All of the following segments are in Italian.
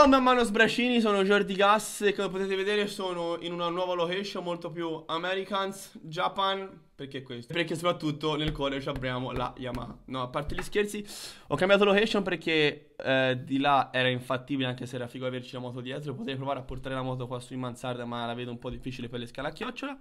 Bombe a mano sbracini, sono Jordi Gas e come potete vedere sono in una nuova location molto più Americans, Japan, perché questo? Perché soprattutto nel cuore abbiamo la Yamaha. No, a parte gli scherzi, ho cambiato location perché eh, di là era infattibile anche se era figo averci la moto dietro, potrei provare a portare la moto qua su in mansarda ma la vedo un po' difficile per le scale a chiocciola,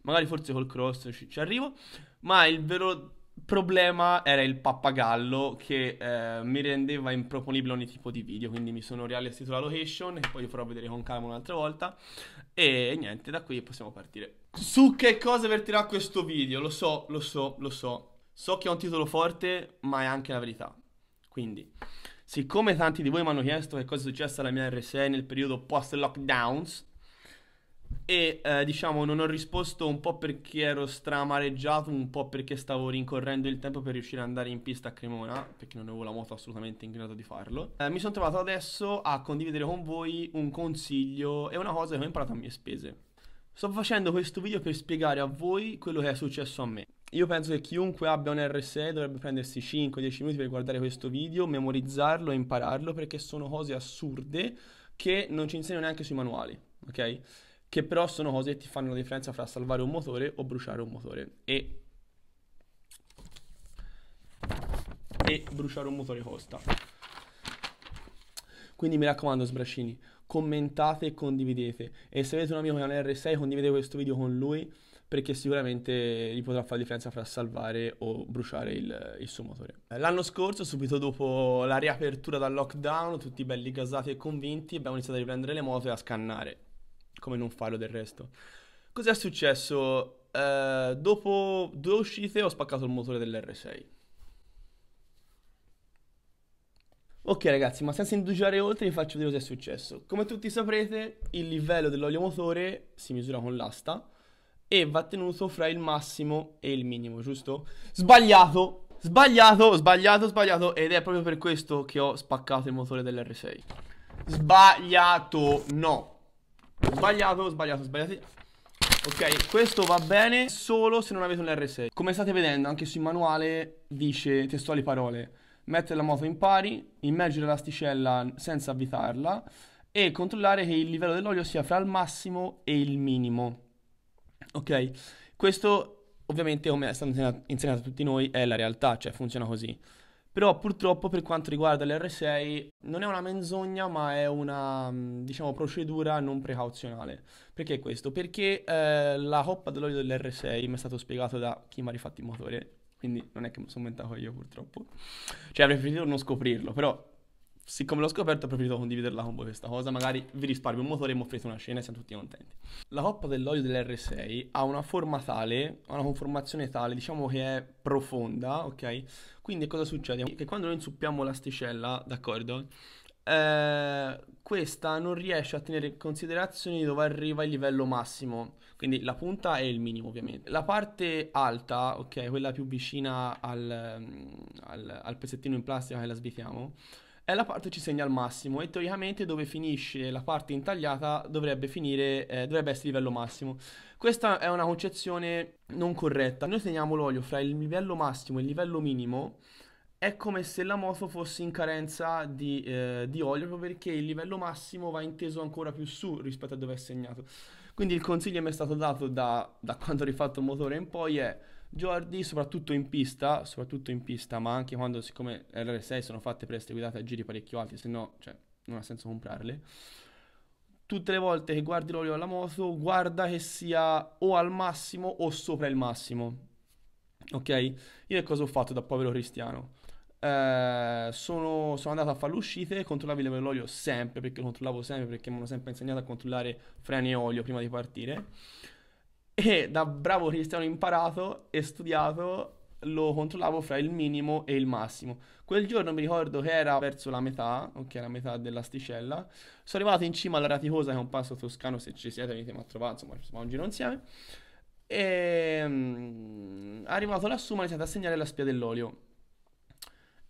magari forse col cross ci, ci arrivo, ma il vero problema era il pappagallo che eh, mi rendeva improponibile ogni tipo di video, quindi mi sono riallestito la location e poi vi farò vedere con calma un'altra volta e niente, da qui possiamo partire. Su che cosa vertirà questo video? Lo so, lo so, lo so. So che è un titolo forte, ma è anche la verità. Quindi, siccome tanti di voi mi hanno chiesto che cosa è successo alla mia RSE nel periodo post lockdowns, e eh, diciamo non ho risposto un po' perché ero stramareggiato, un po' perché stavo rincorrendo il tempo per riuscire ad andare in pista a Cremona, perché non avevo la moto assolutamente in grado di farlo. Eh, mi sono trovato adesso a condividere con voi un consiglio e una cosa che ho imparato a mie spese. Sto facendo questo video per spiegare a voi quello che è successo a me. Io penso che chiunque abbia un R6 dovrebbe prendersi 5-10 minuti per guardare questo video, memorizzarlo e impararlo perché sono cose assurde che non ci insegnano neanche sui manuali, ok? che però sono cose che ti fanno la differenza fra salvare un motore o bruciare un motore. E, e bruciare un motore costa. Quindi mi raccomando, sbracini, commentate e condividete. E se avete un amico che ha un R6, condividete questo video con lui perché sicuramente gli potrà fare la differenza fra salvare o bruciare il, il, suo motore. L'anno scorso, subito dopo la riapertura dal lockdown, tutti belli gasati e convinti, abbiamo iniziato a riprendere le moto e a scannare come non farlo del resto. Cos'è successo? Eh, dopo due uscite ho spaccato il motore dell'R6. Ok ragazzi, ma senza indugiare oltre vi faccio vedere cosa è successo. Come tutti saprete, il livello dell'olio motore si misura con l'asta e va tenuto fra il massimo e il minimo, giusto? Sbagliato! Sbagliato, sbagliato, sbagliato ed è proprio per questo che ho spaccato il motore dell'R6. Sbagliato, no sbagliato, sbagliato, sbagliato. Ok, questo va bene solo se non avete un R6. Come state vedendo, anche sul manuale dice testuali parole. Mettere la moto in pari, immergere l'asticella senza avvitarla e controllare che il livello dell'olio sia fra il massimo e il minimo. Ok, questo ovviamente come è stato insegnato a tutti noi è la realtà, cioè funziona così. Però purtroppo per quanto riguarda l'R6 non è una menzogna ma è una mm, diciamo, procedura non precauzionale. Perché questo? Perché eh, la coppa dell'olio dell'R6 mi è stato spiegato da chi mi ha rifatto il motore, quindi non è che mi sono inventato io purtroppo. Cioè avrei preferito non scoprirlo, però siccome l'ho scoperto ho preferito condividerla con voi questa cosa, magari vi risparmio un motore e mi offrite una scena e siamo tutti contenti. La coppa dell'olio dell'R6 ha una forma tale, ha una conformazione tale, diciamo che è profonda, ok? Quindi cosa succede? Che quando noi insuppiamo l'asticella, d'accordo? Eh, questa non riesce a tenere in considerazione dove arriva il livello massimo, quindi la punta è il minimo ovviamente. La parte alta, ok, quella più vicina al, mm, al, al pezzettino in plastica che la sbitiamo, è la parte che ci segna al massimo e teoricamente dove finisce la parte intagliata dovrebbe finire, eh, dovrebbe essere livello massimo. Questa è una concezione non corretta. Noi teniamo l'olio fra il livello massimo e il livello minimo è come se la moto fosse in carenza di, eh, di, olio proprio perché il livello massimo va inteso ancora più su rispetto a dove è segnato. Quindi il consiglio che mi è stato dato da, da quando ho rifatto il motore in poi è Jordi, soprattutto in pista, soprattutto in pista, ma anche quando, siccome RR6 sono fatte per essere guidate a giri parecchio alti, se no, cioè, non ha senso comprarle. Tutte le volte che guardi l'olio alla moto, guarda che sia o al massimo o sopra il massimo. Ok? Io che cosa ho fatto da povero cristiano? Eh, sono, sono, andato a fare le uscite, controllavo il l'olio sempre, perché lo controllavo sempre, perché mi hanno sempre insegnato a controllare freni e olio prima di partire e da bravo cristiano imparato e studiato lo controllavo fra il minimo e il massimo. Quel giorno mi ricordo che era verso la metà, ok, la metà dell'asticella. Sono arrivato in cima alla Raticosa, che è un passo toscano, se ci siete venite a trovare, insomma, ci facciamo un giro insieme. E ehm, mh, arrivato lassù mi è stata a segnare la spia dell'olio.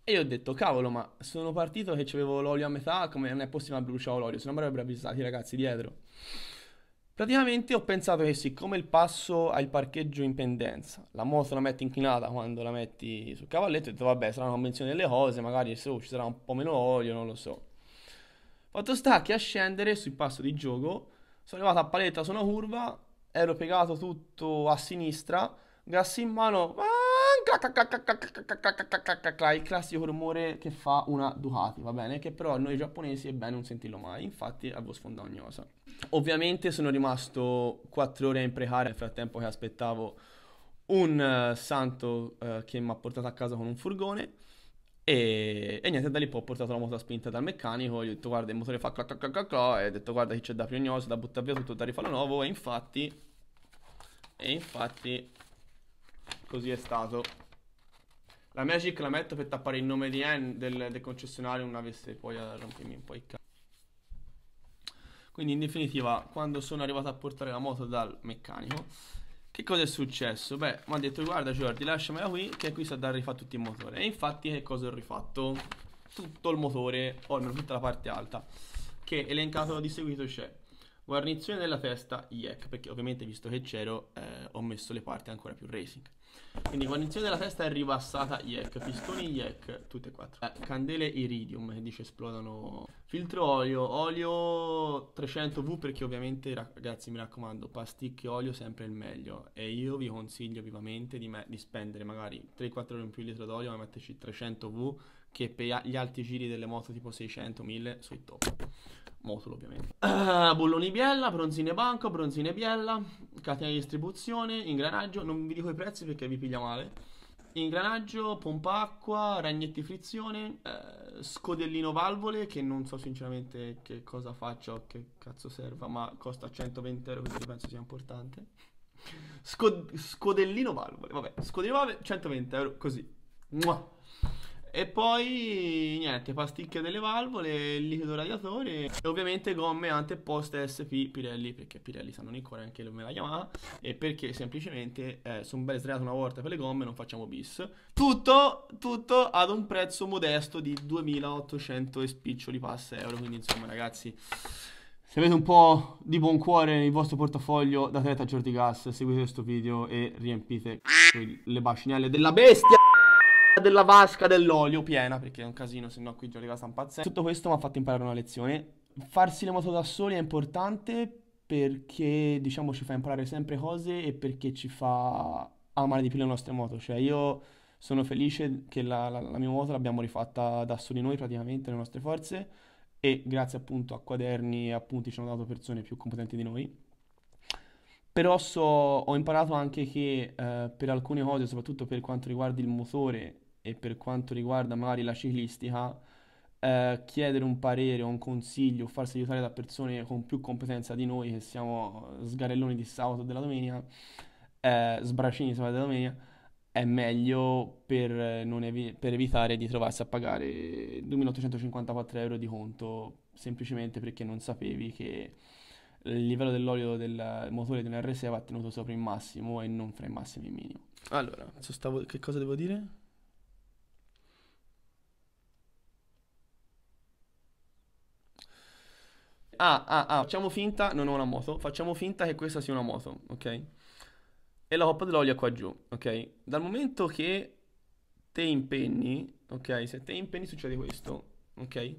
E io ho detto, cavolo, ma sono partito che avevo l'olio a metà, come non è possibile bruciare l'olio, se no mi avrebbero avvisati i ragazzi dietro. Praticamente ho pensato che siccome il passo ha il parcheggio in pendenza, la moto la metti inclinata quando la metti sul cavalletto, ho detto vabbè sarà una convenzione delle cose, magari oh, ci sarà un po' meno olio, non lo so. Fatto sta che a scendere sul passo di gioco sono arrivato a paletta su una curva, ero piegato tutto a sinistra, gas in mano, il classico rumore che fa una Ducati, va bene? Che però a noi giapponesi è bene non sentirlo mai, infatti avevo sfondato ogni cosa. Ovviamente sono rimasto 4 ore in imprecare nel frattempo che aspettavo un uh, santo uh, che mi ha portato a casa con un furgone e, e, niente, da lì poi ho portato la moto a spinta dal meccanico, gli ho detto guarda il motore fa clac clac clac clac e ho detto guarda che c'è da prognosi, da buttare via tutto, da rifarlo nuovo e infatti, e infatti così è stato. La Magic la metto per tappare il nome di N del, del concessionario, non avesse poi a rompermi un po' i cazzo. Quindi in definitiva quando sono arrivato a portare la moto dal meccanico Che cosa è successo? Beh mi ha detto guarda Giordi lasciamela qui che qui sta da rifare tutto il motore E infatti che cosa ho rifatto? Tutto il motore o almeno tutta la parte alta Che elencato di seguito c'è Guarnizione della testa, IEC, perché ovviamente visto che c'ero eh, ho messo le parti ancora più racing. Quindi guarnizione della testa è ribassata IEC, pistoni IEC, tutte e quattro. Eh, candele iridium, che dice esplodano. Filtro olio, olio 300V perché ovviamente ragazzi mi raccomando, pasticche olio sempre il meglio. E io vi consiglio vivamente di, di spendere magari 3-4 euro in più litro d'olio, ma metterci 300V che per gli alti giri delle moto tipo 600-1000 sui top. Motul ovviamente. Uh, bulloni Biella, bronzine Banco, bronzine Biella, catena di distribuzione, ingranaggio, non vi dico i prezzi perché vi piglia male. Ingranaggio, pompa acqua, ragnetti frizione, eh, scodellino valvole che non so sinceramente che cosa faccio o che cazzo serva, ma costa 120 euro quindi penso sia importante. Scod- scodellino valvole, vabbè, scodellino valvole 120 euro così. Mua. E poi niente, pasticche delle valvole, liquido radiatore e ovviamente gomme anteposte SP Pirelli perché Pirelli sanno cuore anche me la Yamaha e perché semplicemente eh, sono ben sdraiato una volta per le gomme non facciamo bis. Tutto, tutto ad un prezzo modesto di 2800 e spiccioli passa euro, quindi insomma ragazzi... Se avete un po' di buon cuore nel vostro portafoglio, date retta a Jordi Gas, seguite questo video e riempite le bacinelle della bestia! della vasca dell'olio piena, perché è un casino, se no qui già arriva stampazza. Tutto questo mi ha fatto imparare una lezione. Farsi le moto da soli è importante perché, diciamo, ci fa imparare sempre cose e perché ci fa amare di più le nostre moto. Cioè, io sono felice che la, la, la mia moto l'abbiamo rifatta da soli noi, praticamente, le nostre forze, e grazie appunto a quaderni e appunti ci hanno dato persone più competenti di noi però so, ho imparato anche che eh, per alcune cose, soprattutto per quanto riguarda il motore e per quanto riguarda magari la ciclistica, eh, chiedere un parere o un consiglio, farsi aiutare da persone con più competenza di noi, che siamo sgarelloni di sabato della domenica, eh, sbracini sabato della domenica, è meglio per, eh, evi- per, evitare di trovarsi a pagare 2.854 euro di conto semplicemente perché non sapevi che il livello dell'olio del motore di un R6 va tenuto sopra il massimo e non fra i massimi e i minimi. Allora, stavo, che cosa devo dire? ah, ah, ah, facciamo finta, non ho una moto, facciamo finta che questa sia una moto, ok? E la coppa dell'olio è qua giù, ok? Dal momento che te impegni, ok? Se te impegni succede questo, ok?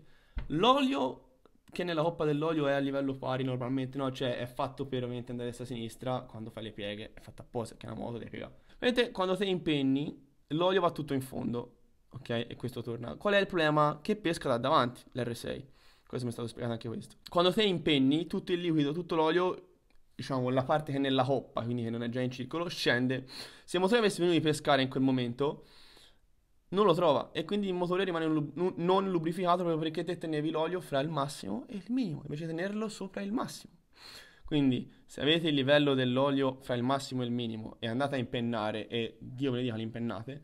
L'olio che nella coppa dell'olio è a livello pari normalmente, no? Cioè è fatto per ovviamente andare a destra a sinistra, quando fai le pieghe è fatta apposta, che è una moto che piegare. Vedete, quando te impegni, l'olio va tutto in fondo, ok? E questo torna. Qual è il problema? Che pesca da davanti l'R6. Questo mi è stato spiegato anche questo. Quando te impenni, tutto il liquido, tutto l'olio, diciamo la parte che è nella coppa, quindi che non è già in circolo, scende. Se il motore avesse bisogno di pescare in quel momento, non lo trova e quindi il motore rimane lub- non lubrificato proprio perché te tenevi l'olio fra il massimo e il minimo, invece di tenerlo sopra il massimo. Quindi se avete il livello dell'olio fra il massimo e il minimo e andate a impennare, e Dio ve ne dica le impennate,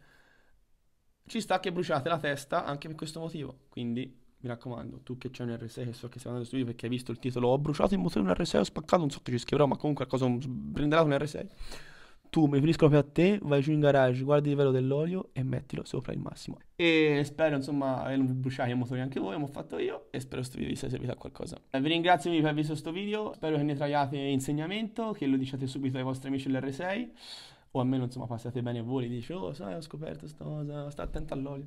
ci sta che bruciate la testa anche per questo motivo. Quindi mi raccomando, tu che c'è un R6 che so che stai andando in studio perché hai visto il titolo Ho bruciato il motore un R6, ho spaccato, non so che ci scriverò, ma comunque cosa prenderà un R6. Tu mi finisco proprio a te, vai giù in garage, guardi il livello dell'olio e mettilo sopra il massimo. E spero insomma che non bruciate i motori anche voi, come ho fatto io, e spero questo video vi sia servito a qualcosa. Eh, vi ringrazio per aver visto questo video, spero che ne traiate insegnamento, che lo diciate subito ai vostri amici dell'R6 o almeno insomma passate bene voi, dici oh sai ho scoperto questa cosa, sta attento all'olio.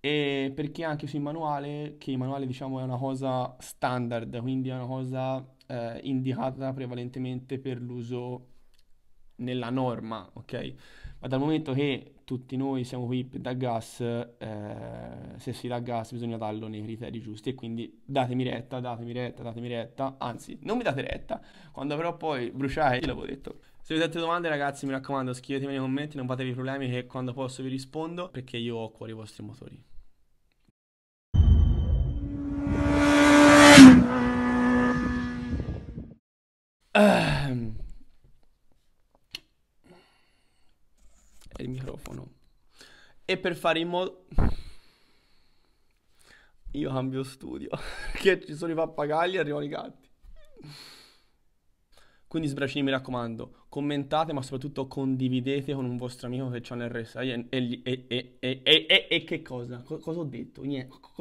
E perché anche sul manuale, che il manuale diciamo è una cosa standard, quindi è una cosa eh, indicata prevalentemente per l'uso nella norma, ok? Ma dal momento che tutti noi siamo qui da gas, eh, se si dà gas bisogna darlo nei criteri giusti e quindi datemi retta, datemi retta, datemi retta, anzi non mi date retta, quando però poi bruciate l'avevo detto. Se avete altre domande ragazzi mi raccomando scrivetemi nei commenti, non fatevi problemi che quando posso vi rispondo perché io ho cuore i vostri motori. Uh, il microfono. E per fare in modo... Io cambio studio. che ci sono i pappagalli e arrivano i gatti. Quindi sbracini mi raccomando, commentate ma soprattutto condividete con un vostro amico che c'ha nel RSI e, e, e, e, che cosa? cosa ho detto? Niente.